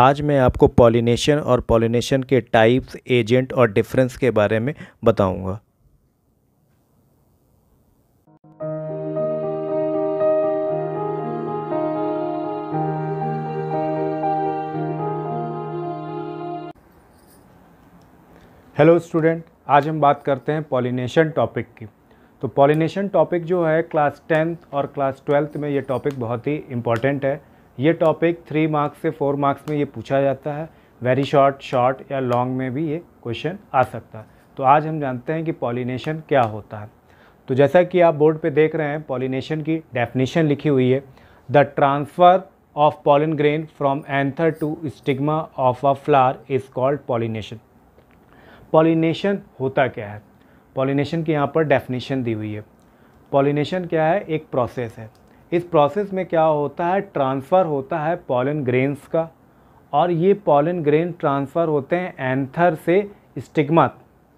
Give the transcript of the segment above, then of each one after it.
आज मैं आपको पॉलिनेशन और पॉलिनेशन के टाइप्स एजेंट और डिफरेंस के बारे में बताऊंगा। हेलो स्टूडेंट आज हम बात करते हैं पॉलिनेशन टॉपिक की तो पॉलिनेशन टॉपिक जो है क्लास टेंथ और क्लास ट्वेल्थ में ये टॉपिक बहुत ही इम्पॉर्टेंट है ये टॉपिक थ्री मार्क्स से फोर मार्क्स में ये पूछा जाता है वेरी शॉर्ट शॉर्ट या लॉन्ग में भी ये क्वेश्चन आ सकता है तो आज हम जानते हैं कि पॉलिनेशन क्या होता है तो जैसा कि आप बोर्ड पे देख रहे हैं पॉलिनेशन की डेफिनेशन लिखी हुई है the transfer of pollen grain from anther to stigma of a flower is called pollination pollination होता क्या है पॉलिनेशन की यहाँ पर डेफिनेशन दी हुई है पॉलिनेशन क्या है एक प्रोसेस है इस प्रोसेस में क्या होता है ट्रांसफ़र होता है पॉलन ग्रेन्स का और ये पॉलन ग्रेन ट्रांसफ़र होते हैं एंथर से स्टिग्मा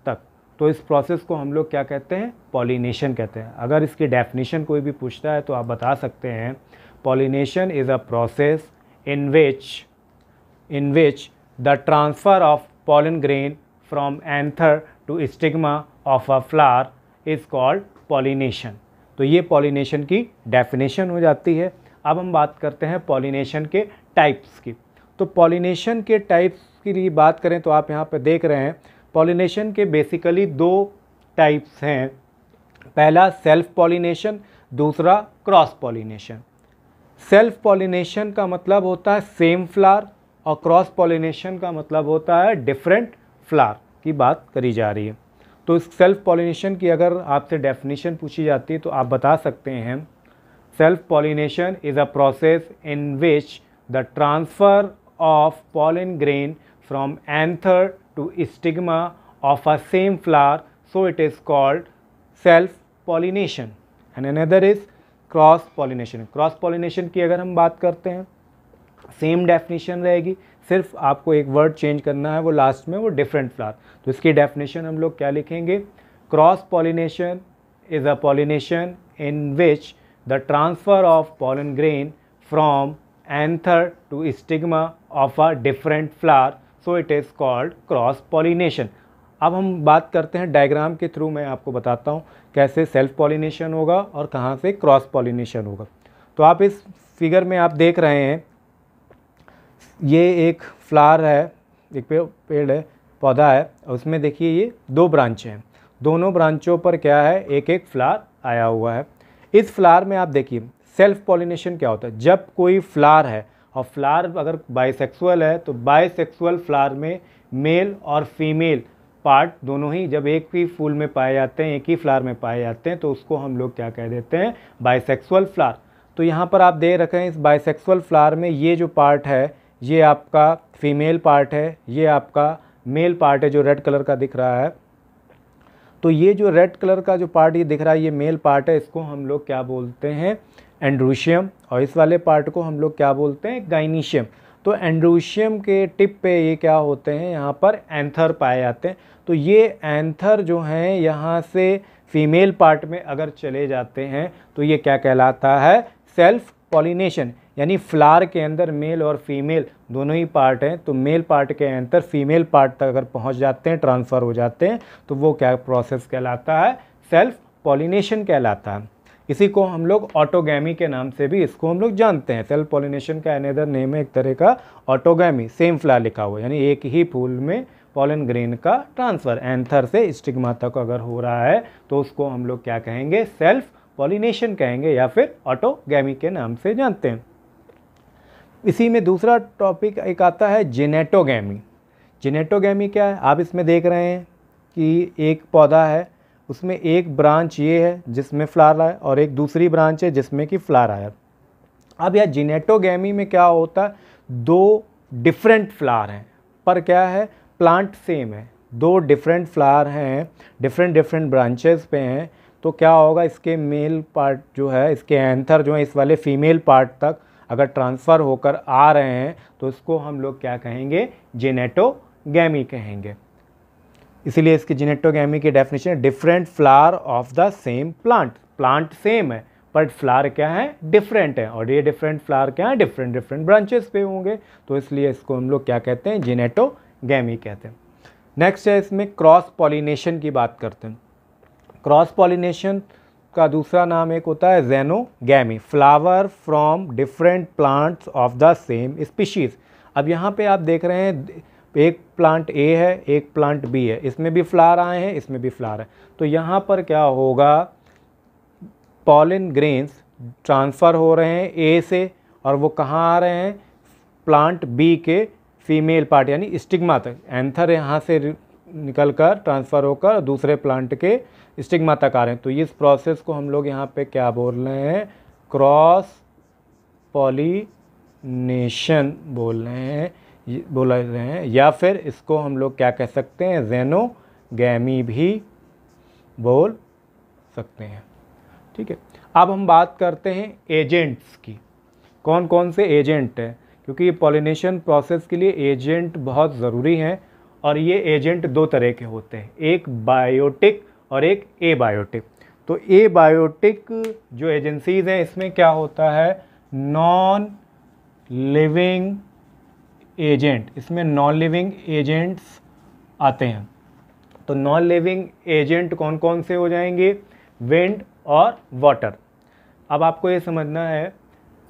तक तो इस प्रोसेस को हम लोग क्या कहते हैं पॉलिनेशन कहते हैं अगर इसकी डेफिनेशन कोई भी पूछता है तो आप बता सकते हैं pollination is a process in which in which the transfer of pollen grain from anther to stigma of a flower is called pollination तो ये पॉलिनेशन की डेफिनेशन हो जाती है अब हम बात करते हैं पॉलिनेशन के टाइप्स की तो पॉलिनेशन के टाइप्स की लिए बात करें तो आप यहाँ पर देख रहे हैं पॉलिनेशन के बेसिकली दो टाइप्स हैं पहला सेल्फ पॉलिनेशन दूसरा क्रॉस पॉलिनेशन सेल्फ पॉलिनेशन का मतलब होता है सेम फ्लार और क्रॉस पॉलिनेशन का मतलब होता है डिफरेंट फ्लार की बात करी जा रही है तो सेल्फ़ पॉलिनेशन की अगर आपसे डेफिनेशन पूछी जाती है तो आप बता सकते हैं self pollination is a process in which the transfer of pollen grain from anther to stigma of a same flower so it is called self pollination and another is cross pollination cross pollination की अगर हम बात करते हैं same definition रहेगी सिर्फ आपको एक वर्ड चेंज करना है वो लास्ट में वो डिफरेंट फ्लावर तो इसकी डेफिनेशन हम लोग क्या लिखेंगे cross pollination is a pollination in which the transfer of pollen grain from anther to stigma of a different flower so it is called cross pollination अब हम बात करते हैं डायग्राम के थ्रू मैं आपको बताता हूँ कैसे सेल्फ पॉलिनेशन होगा और कहाँ से क्रॉस पॉलिनेशन होगा तो आप इस फिगर में आप देख रहे हैं ये एक फ्लावर है एक पे, पेड़ है पौधा है उसमें देखिए ये दो ब्रांच हैं दोनों ब्रांचों पर क्या है एक एक फ्लावर आया हुआ है इस फ्लावर में आप देखिए सेल्फ पॉलिनेशन क्या होता है जब कोई फ्लावर है और फ्लावर अगर बाइसेक्सुअल है तो बाइसेक्सुअल फ्लावर में मेल और फीमेल पार्ट दोनों ही जब एक ही फूल में पाए जाते हैं एक ही फ्लावर में पाए जाते हैं तो उसको हम लोग क्या कह देते हैं बाइसेक्सुअल फ्लावर तो यहाँ पर आप दे रखें इस बाइसेक्सुअल फ्लावर में ये जो पार्ट है ये आपका फीमेल पार्ट है ये आपका मेल पार्ट है जो रेड कलर का दिख रहा है तो ये जो रेड कलर का जो पार्ट ये दिख रहा है ये मेल पार्ट है इसको हम लोग क्या बोलते हैं एंड्रूशियम और इस वाले पार्ट को हम लोग क्या बोलते हैं गाइनीशियम तो एंड्रूशियम के टिप पे ये क्या होते हैं यहाँ पर एंथर पाए जाते हैं तो ये एंथर जो हैं यहाँ से फीमेल पार्ट में अगर चले जाते हैं तो ये क्या कहलाता है सेल्फ पॉलिनेशन यानी फ्लार के अंदर मेल और फीमेल दोनों ही पार्ट हैं तो मेल पार्ट के अंदर फीमेल पार्ट तक अगर पहुंच जाते हैं ट्रांसफ़र हो जाते हैं तो वो क्या प्रोसेस कहलाता है सेल्फ पॉलिनेशन कहलाता है इसी को हम लोग ऑटोगैमी के नाम से भी इसको हम लोग जानते हैं सेल्फ पॉलिनेशन का अनदर नेम है एक तरह का ऑटोगैमी सेम फ्लार लिखा हुआ यानी एक ही फूल में पॉलन ग्रेन का ट्रांसफ़र एंथर से स्टिग्मा तक अगर हो रहा है तो उसको हम लोग क्या कहेंगे सेल्फ पॉलिनेशन कहेंगे या फिर ऑटोगैमी के नाम से जानते हैं इसी में दूसरा टॉपिक एक आता है जेनेटोगैमी जेनेटोगैमी क्या है आप इसमें देख रहे हैं कि एक पौधा है उसमें एक ब्रांच ये है जिसमें फ्लार आया और एक दूसरी ब्रांच है जिसमें कि फ्लार आया अब यह जिनेटोगैमी में क्या होता है दो डिफरेंट फ्लार हैं पर क्या है प्लांट सेम है दो डिफरेंट फ्लार हैं डिफरेंट डिफरेंट ब्रांचेस पे हैं तो क्या होगा इसके मेल पार्ट जो है इसके एंथर जो है इस वाले फीमेल पार्ट तक अगर ट्रांसफ़र होकर आ रहे हैं तो इसको हम लोग क्या कहेंगे जेनेटोगैमी कहेंगे इसीलिए इसके जेनेटोगैमी की definition different flower of the same plant plant same है बट फ्लावर क्या है डिफरेंट है और ये डिफरेंट फ्लावर क्या है डिफरेंट डिफरेंट ब्रांचेस पे होंगे तो इसलिए इसको हम लोग क्या कहते हैं जेनेटोगैमी कहते हैं नेक्स्ट है इसमें क्रॉस पॉलिनेशन की बात करते हैं क्रॉस पॉलिनेशन का दूसरा नाम एक होता है गैमी flower from different plants of the same species अब यहाँ पे आप देख रहे हैं एक प्लांट ए है एक प्लांट बी है इसमें भी फ्लावर आए हैं इसमें भी फ्लावर है तो यहाँ पर क्या होगा पॉलिन ग्रेन्स ट्रांसफ़र हो रहे हैं ए से और वो कहाँ आ रहे हैं प्लांट बी के फीमेल पार्ट यानी स्टिग्मा तक एंथर यहाँ से निकल कर ट्रांसफ़र होकर दूसरे प्लांट के स्टिग्मा तक आ रहे हैं तो इस प्रोसेस को हम लोग यहाँ पे क्या बोल रहे हैं क्रॉस पॉलीनेशन बोल रहे हैं बोल रहे हैं या फिर इसको हम लोग क्या कह सकते हैं जेनोगैमी भी बोल सकते हैं ठीक है अब हम बात करते हैं एजेंट्स की कौन कौन से एजेंट हैं क्योंकि ये पॉलिनेशन प्रोसेस के लिए एजेंट बहुत ज़रूरी हैं और ये एजेंट दो तरह के होते हैं एक बायोटिक और एक ए बायोटिक तो ए बायोटिक जो एजेंसीज हैं इसमें क्या होता है नॉन लिविंग एजेंट इसमें नॉन लिविंग एजेंट्स आते हैं तो नॉन लिविंग एजेंट कौन कौन से हो जाएंगे विंड और वाटर अब आपको ये समझना है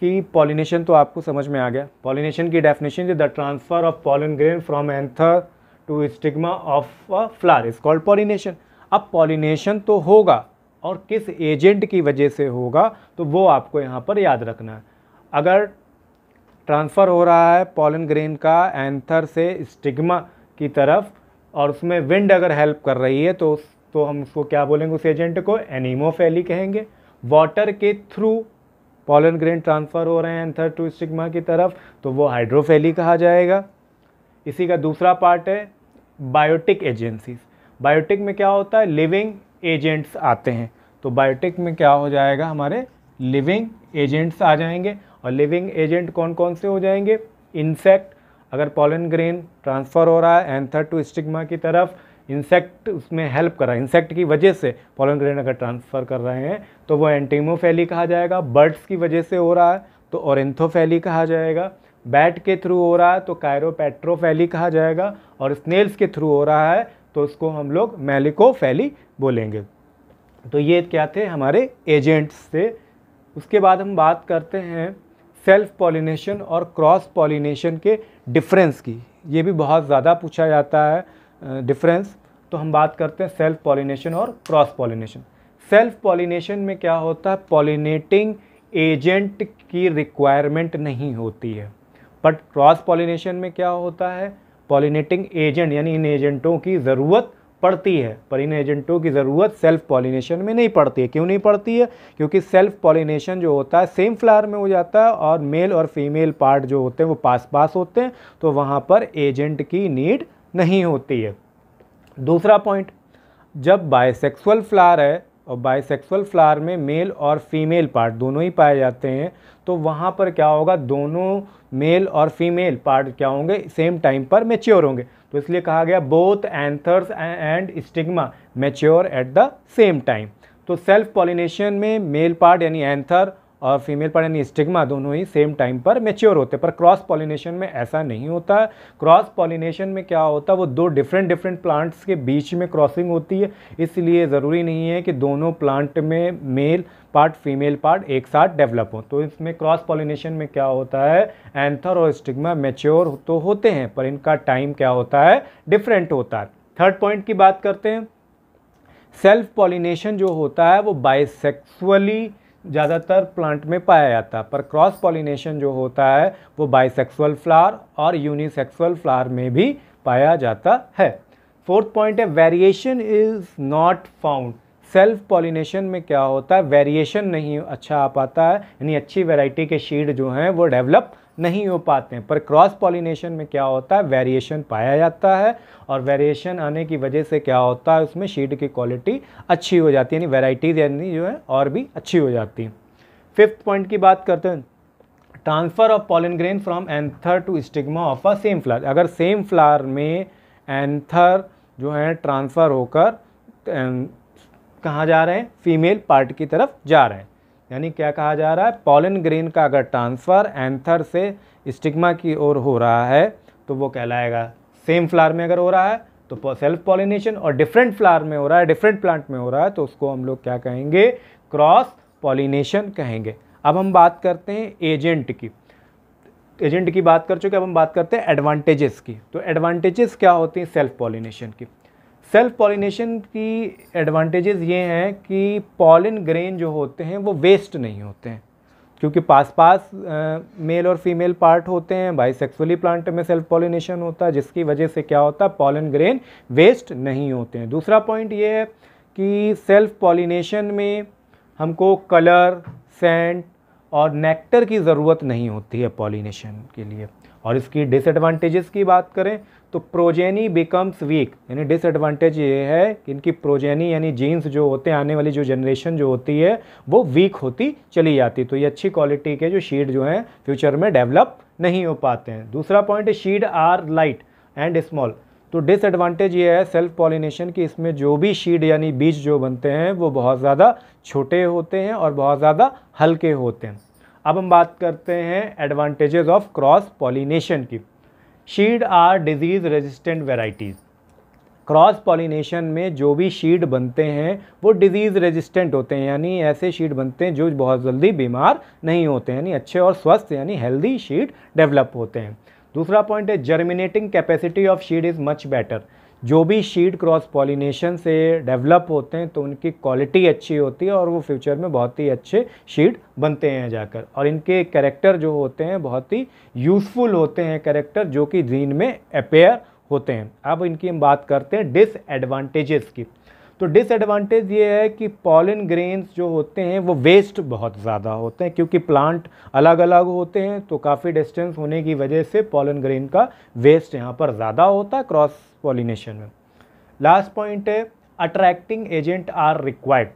कि पॉलिनेशन तो आपको समझ में आ गया पॉलिनेशन की definition is the transfer of pollen grain from anther to stigma of a flower is called pollination अब पॉलिनेशन तो होगा और किस एजेंट की वजह से होगा तो वो आपको यहाँ पर याद रखना है अगर ट्रांसफ़र हो रहा है पॉलन ग्रेन का एंथर से स्टिग्मा की तरफ और उसमें विंड अगर हेल्प कर रही है तो तो हम उसको क्या बोलेंगे उस एजेंट को एनीमोफेली कहेंगे वाटर के थ्रू पॉलन ग्रेन ट्रांसफ़र हो रहे हैं एंथर टू स्टिग्मा की तरफ तो वो हाइड्रोफेली कहा जाएगा इसी का दूसरा पार्ट है बायोटिक एजेंसीज बायोटिक में क्या होता है लिविंग एजेंट्स आते हैं तो बायोटिक में क्या हो जाएगा हमारे लिविंग एजेंट्स आ जाएंगे और लिविंग एजेंट कौन कौन से हो जाएंगे इंसेक्ट अगर पॉलन ग्रेन ट्रांसफ़र हो रहा है एंथर टू स्टिग्मा की तरफ इंसेक्ट उसमें हेल्प कर रहा है इंसेक्ट की वजह से पॉलन ग्रेन अगर ट्रांसफ़र कर रहे हैं तो वो एंटीमोफेली कहा जाएगा बर्ड्स की वजह से हो रहा है तो औरेंथोफैली कहा जाएगा बैट के थ्रू हो रहा है तो कायरोपेट्रोफैली कहा जाएगा और स्नेल्स के थ्रू हो रहा है तो उसको हम लोग मैलिकोफैली बोलेंगे तो ये क्या थे हमारे एजेंट्स थे उसके बाद हम बात करते हैं सेल्फ पॉलिनेशन और क्रॉस पॉलिनेशन के डिफरेंस की ये भी बहुत ज़्यादा पूछा जाता है डिफरेंस तो हम बात करते हैं सेल्फ पॉलिनेशन और क्रॉस पॉलिनेशन सेल्फ पॉलिनेशन में क्या होता है पॉलिनेटिंग एजेंट की रिक्वायरमेंट नहीं होती है बट क्रॉस पॉलिनेशन में क्या होता है पॉलिनेटिंग एजेंट यानी इन एजेंटों की ज़रूरत पड़ती है पर इन एजेंटों की ज़रूरत सेल्फ पॉलिनेशन में नहीं पड़ती है क्यों नहीं पड़ती है क्योंकि सेल्फ पॉलिनेशन जो होता है सेम फ्लावर में हो जाता है और मेल और फीमेल पार्ट जो होते हैं वो पास पास होते हैं तो वहाँ पर एजेंट की नीड नहीं होती है दूसरा पॉइंट जब बायसेक्सुअल फ्लावर है और बाइसेक्सुअल फ्लावर में मेल और फीमेल पार्ट दोनों ही पाए जाते हैं तो वहाँ पर क्या होगा दोनों मेल और फीमेल पार्ट क्या होंगे सेम टाइम पर मेच्योर होंगे तो इसलिए कहा गया both anthers and stigma mature at the same time तो सेल्फ पॉलिनेशन में मेल पार्ट यानी एंथर और फीमेल यानी स्टिग्मा दोनों ही सेम टाइम पर मेच्योर होते हैं पर क्रॉस पॉलिनेशन में ऐसा नहीं होता क्रॉस पॉलिनेशन तो में क्या होता है वो दो डिफरेंट डिफरेंट प्लांट्स के बीच में क्रॉसिंग होती है इसलिए ज़रूरी नहीं है कि दोनों प्लांट में मेल पार्ट फीमेल पार्ट एक साथ डेवलप हो तो इसमें क्रॉस पॉलिनेशन में क्या होता है एंथर और स्टिग्मा मेच्योर तो होते हैं पर इनका टाइम क्या होता है डिफरेंट होता है थर्ड पॉइंट की बात करते हैं सेल्फ पॉलिनेशन जो होता है वो बाइसेक्सुअली ज़्यादातर प्लांट में पाया जाता है पर क्रॉस पॉलिनेशन जो होता है वो बाइसेक्सुअल फ्लावर और यूनिसेक्सुअल फ्लावर में भी पाया जाता है फोर्थ पॉइंट है variation is not found self pollination में क्या होता है वेरिएशन नहीं अच्छा आ पाता है यानी अच्छी वेराइटी के शीड जो हैं वो डेवलप नहीं हो पाते हैं पर क्रॉस पॉलिनेशन में क्या होता है वेरिएशन पाया जाता है और वेरिएशन आने की वजह से क्या होता है उसमें शीड की क्वालिटी अच्छी हो जाती है यानी वेराइटीज़ यानी जो है और भी अच्छी हो जाती है फिफ्थ पॉइंट की बात करते हैं transfer of pollen grain grain from anther to stigma of a same flower अगर सेम फ्लावर में एंथर जो है ट्रांसफ़र होकर कहाँ जा रहे हैं फीमेल पार्ट की तरफ जा रहे हैं यानी क्या कहा जा रहा है पॉलन ग्रेन का अगर ट्रांसफ़र एंथर से स्टिग्मा की ओर हो रहा है तो वो कहलाएगा सेम फ्लावर में अगर हो रहा है तो सेल्फ पॉलिनेशन और डिफरेंट फ्लावर में हो रहा है डिफरेंट प्लांट में हो रहा है तो उसको हम लोग क्या कहेंगे क्रॉस पॉलिनेशन कहेंगे अब हम बात करते हैं एजेंट की एजेंट की बात कर चुके अब हम बात करते हैं एडवांटेजेस की तो एडवांटेजेस क्या होती हैं सेल्फ पॉलिनेशन की सेल्फ पॉलिनेशन की एडवांटेजेस ये हैं कि पॉलिन ग्रेन जो होते हैं वो वेस्ट नहीं होते हैं क्योंकि पास पास मेल और फीमेल पार्ट होते हैं बाई सेक्सुअली प्लांट में सेल्फ पॉलिनेशन होता है जिसकी वजह से क्या होता है पॉलन ग्रेन वेस्ट नहीं होते हैं दूसरा पॉइंट ये है कि सेल्फ पॉलिनेशन में हमको कलर सेंट और नेक्टर की ज़रूरत नहीं होती है पॉलिनेशन के लिए और इसकी डिसएडवांटेजेस की बात करें तो प्रोजेनी बिकम्स वीक यानी डिसएडवांटेज ये है कि इनकी प्रोजेनी यानी जीन्स जो होते हैं आने वाली जो जनरेशन जो होती है वो वीक होती चली जाती तो ये अच्छी क्वालिटी के जो शीड जो हैं फ्यूचर में डेवलप नहीं हो पाते हैं दूसरा point seed are light and small तो डिसएडवांटेज ये है सेल्फ पॉलिनेशन की इसमें जो भी शीड यानी बीज जो बनते हैं वो बहुत ज़्यादा छोटे होते हैं और बहुत ज़्यादा हल्के होते हैं अब हम बात करते हैं एडवांटेजेस ऑफ क्रॉस पॉलिनेशन की seed are disease resistant varieties cross pollination में जो भी शीड बनते हैं वो डिजीज़ रेजिस्टेंट होते हैं यानी ऐसे शीड बनते हैं जो बहुत जल्दी बीमार नहीं होते यानी अच्छे और स्वस्थ यानी हेल्दी शीड डेवलप होते हैं दूसरा पॉइंट है germinating capacity of seed is much better जो भी शीड क्रॉस पॉलिनेशन से डेवलप होते हैं तो उनकी क्वालिटी अच्छी होती है और वो फ्यूचर में बहुत ही अच्छे शीड बनते हैं जाकर और इनके कैरेक्टर जो होते हैं बहुत ही यूज़फुल होते हैं कैरेक्टर जो कि जीन में अपेयर होते हैं अब इनकी हम बात करते हैं डिसएडवांटेजेस की तो डिसएडवांटेज ये है कि पॉलिन ग्रेन्स जो होते हैं वो वेस्ट बहुत ज़्यादा होते हैं क्योंकि प्लांट अलग अलग होते हैं तो काफ़ी डिस्टेंस होने की वजह से पॉलिन ग्रेन का वेस्ट यहाँ पर ज़्यादा होता है क्रॉस पॉलिनेशन में लास्ट पॉइंट है attracting agent are required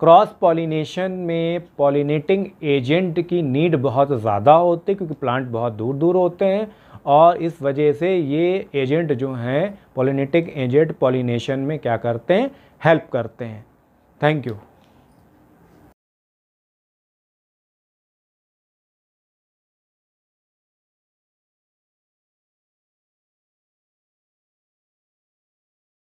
cross pollination में पॉलिनेटिंग एजेंट की नीड बहुत ज़्यादा होती है क्योंकि प्लांट बहुत दूर दूर होते हैं और इस वजह से ये एजेंट जो हैं पॉलिनेटिक एजेंट पॉलिनेशन में क्या करते हैं हेल्प करते हैं थैंक यू